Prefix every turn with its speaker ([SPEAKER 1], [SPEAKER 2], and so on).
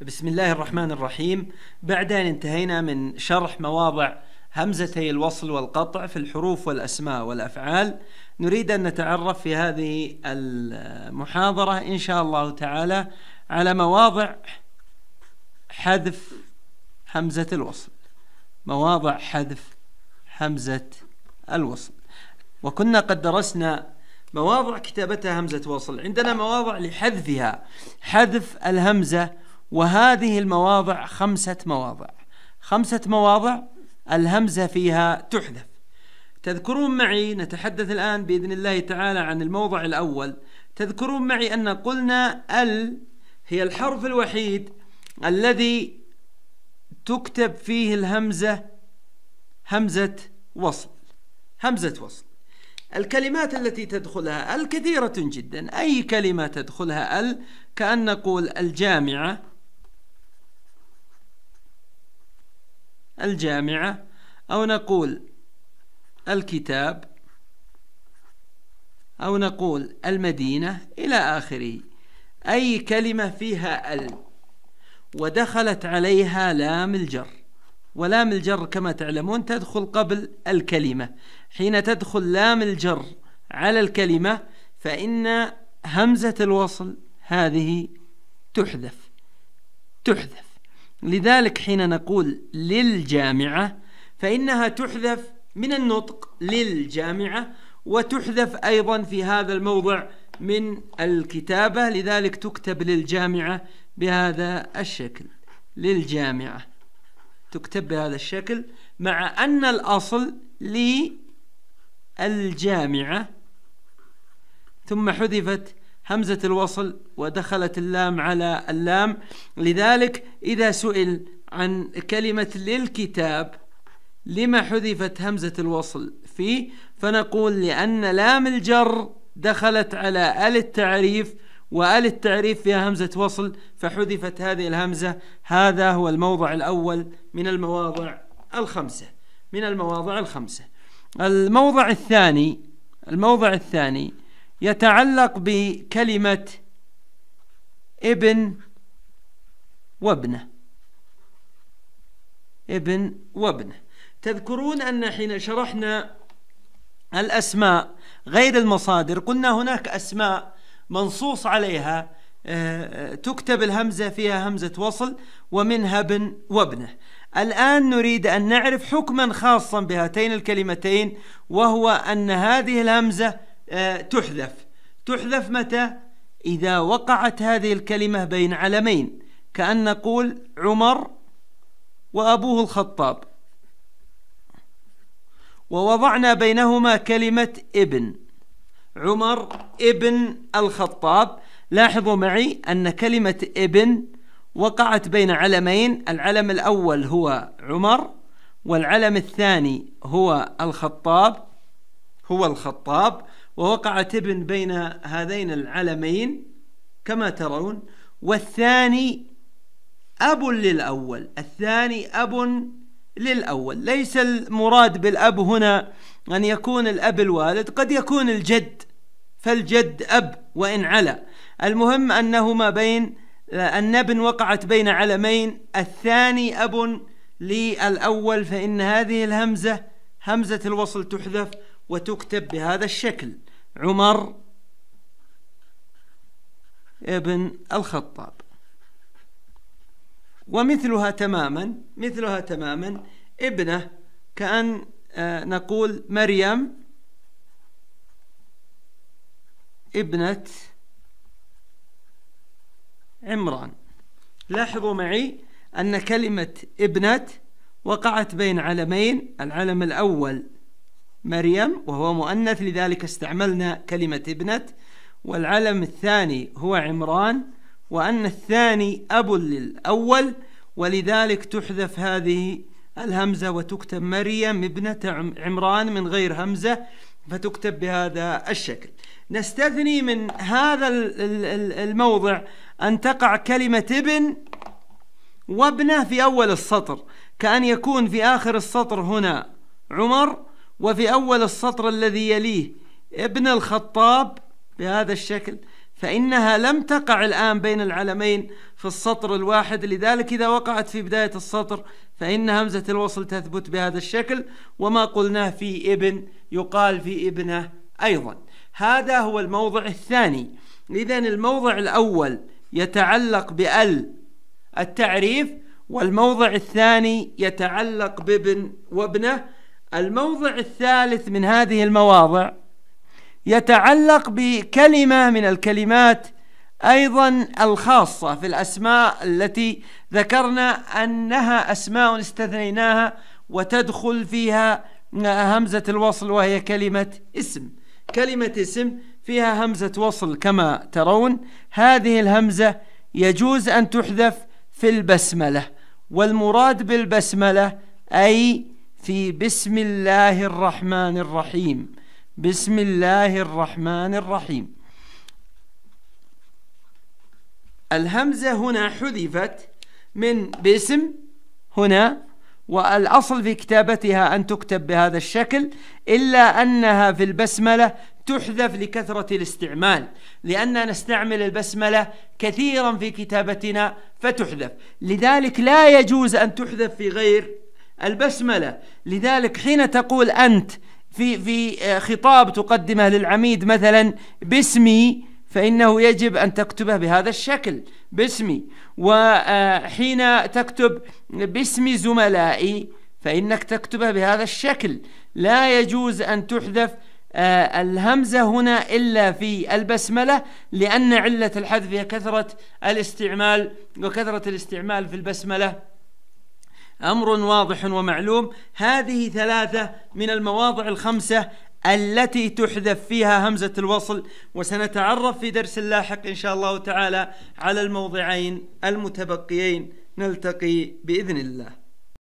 [SPEAKER 1] بسم الله الرحمن الرحيم بعد أن انتهينا من شرح مواضع همزتي الوصل والقطع في الحروف والأسماء والأفعال نريد أن نتعرف في هذه المحاضرة إن شاء الله تعالى على مواضع حذف همزة الوصل مواضع حذف همزة الوصل وكنا قد درسنا مواضع كتابتها همزة وصل عندنا مواضع لحذفها حذف الهمزة وهذه المواضع خمسة مواضع خمسة مواضع الهمزة فيها تحذف تذكرون معي نتحدث الآن بإذن الله تعالى عن الموضع الأول تذكرون معي أن قلنا ال هي الحرف الوحيد الذي تكتب فيه الهمزة همزة وصل همزة وصل الكلمات التي تدخلها ال كثيرة جدا أي كلمة تدخلها ال كأن نقول الجامعة الجامعة أو نقول الكتاب أو نقول المدينة إلى آخره أي كلمة فيها ال ودخلت عليها لام الجر ولام الجر كما تعلمون تدخل قبل الكلمة حين تدخل لام الجر على الكلمة فإن همزة الوصل هذه تحذف تحذف لذلك حين نقول للجامعة فإنها تحذف من النطق للجامعة وتحذف أيضا في هذا الموضع من الكتابة لذلك تكتب للجامعة بهذا الشكل للجامعة تكتب بهذا الشكل مع أن الأصل للجامعة ثم حذفت همزة الوصل ودخلت اللام على اللام لذلك إذا سئل عن كلمة للكتاب لما حذفت همزة الوصل فيه فنقول لأن لام الجر دخلت على أل التعريف وأل التعريف فيها همزة وصل فحذفت هذه الهمزة هذا هو الموضع الأول من المواضع الخمسة من المواضع الخمسة الموضع الثاني الموضع الثاني يتعلق بكلمة ابن وابنه ابن وابنه تذكرون أن حين شرحنا الأسماء غير المصادر قلنا هناك أسماء منصوص عليها آه، آه، تكتب الهمزة فيها همزة وصل ومنها ابن وابنه الآن نريد أن نعرف حكما خاصا بهاتين الكلمتين وهو أن هذه الهمزة آه، تحذف تحذف متى إذا وقعت هذه الكلمة بين علمين كأن نقول عمر وأبوه الخطاب ووضعنا بينهما كلمة ابن عمر ابن الخطاب لاحظوا معي أن كلمة ابن وقعت بين علمين العلم الأول هو عمر والعلم الثاني هو الخطاب هو الخطاب ووقع تبن بين هذين العلمين كما ترون والثاني أب للأول الثاني أب للأول ليس المراد بالأب هنا أن يكون الأب الوالد قد يكون الجد فالجد أب وإن على المهم أنهما بين النبن وقعت بين علمين الثاني أب للأول فإن هذه الهمزة همزة الوصل تحذف وتكتب بهذا الشكل عمر ابن الخطاب ومثلها تماما مثلها تماما ابنه كأن آه، نقول مريم ابنة عمران لاحظوا معي أن كلمة ابنة وقعت بين علمين العلم الأول مريم وهو مؤنث لذلك استعملنا كلمة ابنة والعلم الثاني هو عمران وأن الثاني أب للأول ولذلك تحذف هذه الهمزة وتكتب مريم ابنة عمران من غير همزة فتكتب بهذا الشكل نستثني من هذا الموضع أن تقع كلمة ابن وابنه في أول السطر كأن يكون في آخر السطر هنا عمر وفي أول السطر الذي يليه ابن الخطاب بهذا الشكل فإنها لم تقع الآن بين العلمين في السطر الواحد لذلك إذا وقعت في بداية السطر فإن همزة الوصل تثبت بهذا الشكل وما قلناه في ابن يقال في ابنه أيضا هذا هو الموضع الثاني إذا الموضع الأول يتعلق بال التعريف والموضع الثاني يتعلق بابن وابنه الموضع الثالث من هذه المواضع يتعلق بكلمة من الكلمات أيضا الخاصة في الأسماء التي ذكرنا أنها أسماء استثنيناها وتدخل فيها همزة الوصل وهي كلمة اسم كلمة اسم فيها همزة وصل كما ترون هذه الهمزة يجوز أن تحذف في البسملة والمراد بالبسملة أي في بسم الله الرحمن الرحيم بسم الله الرحمن الرحيم الهمزة هنا حذفت من باسم هنا والأصل في كتابتها أن تكتب بهذا الشكل إلا أنها في البسملة تحذف لكثرة الاستعمال لأننا نستعمل البسملة كثيرا في كتابتنا فتحذف لذلك لا يجوز أن تحذف في غير البسملة لذلك حين تقول أنت في في آه، خطاب تقدمه للعميد مثلا باسمي فإنه يجب أن تكتبه بهذا الشكل باسمي وحين آه، تكتب باسم زملائي فإنك تكتبه بهذا الشكل لا يجوز أن تحذف آه، الهمزة هنا إلا في البسملة لأن علة الحذف هي كثرة الاستعمال وكثرة الاستعمال في البسملة امر واضح ومعلوم هذه ثلاثه من المواضع الخمسه التي تحذف فيها همزه الوصل وسنتعرف في درس لاحق ان شاء الله تعالى على الموضعين المتبقيين نلتقي باذن الله